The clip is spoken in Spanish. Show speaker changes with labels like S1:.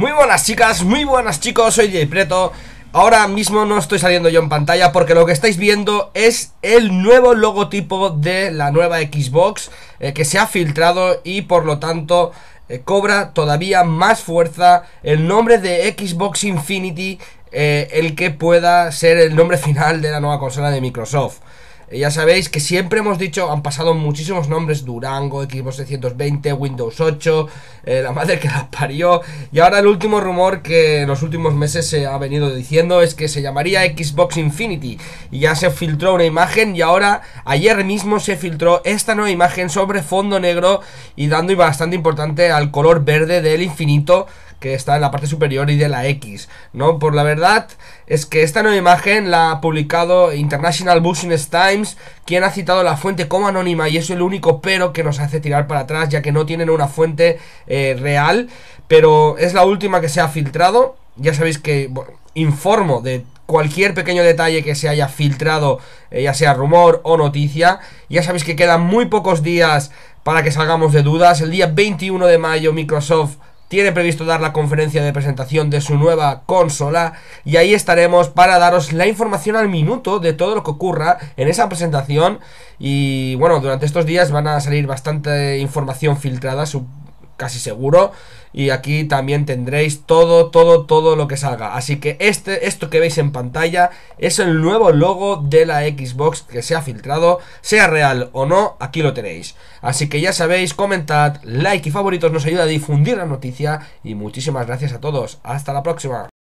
S1: Muy buenas chicas, muy buenas chicos, soy Jay Preto Ahora mismo no estoy saliendo yo en pantalla porque lo que estáis viendo es el nuevo logotipo de la nueva Xbox eh, que se ha filtrado y por lo tanto eh, cobra todavía más fuerza el nombre de Xbox Infinity, eh, el que pueda ser el nombre final de la nueva consola de Microsoft. Eh, ya sabéis que siempre hemos dicho, han pasado muchísimos nombres, Durango, Xbox 620, Windows 8, eh, la madre que las parió. Y ahora el último rumor que en los últimos meses se ha venido diciendo es que se llamaría Xbox Infinity. Y ya se filtró una imagen y ahora ayer mismo se filtró esta nueva imagen sobre fondo negro y dando bastante importante al color verde del infinito que está en la parte superior y de la X, ¿no? Por la verdad es que esta nueva imagen la ha publicado International Business Times quien ha citado la fuente como anónima y eso es el único pero que nos hace tirar para atrás, ya que no tienen una fuente eh, real, pero es la última que se ha filtrado. Ya sabéis que informo de cualquier pequeño detalle que se haya filtrado, eh, ya sea rumor o noticia. Ya sabéis que quedan muy pocos días para que salgamos de dudas. El día 21 de mayo Microsoft tiene previsto dar la conferencia de presentación de su nueva consola y ahí estaremos para daros la información al minuto de todo lo que ocurra en esa presentación y bueno, durante estos días van a salir bastante información filtrada, casi seguro. Y aquí también tendréis todo, todo, todo lo que salga. Así que este, esto que veis en pantalla es el nuevo logo de la Xbox que se ha filtrado. Sea real o no, aquí lo tenéis. Así que ya sabéis, comentad, like y favoritos nos ayuda a difundir la noticia. Y muchísimas gracias a todos. Hasta la próxima.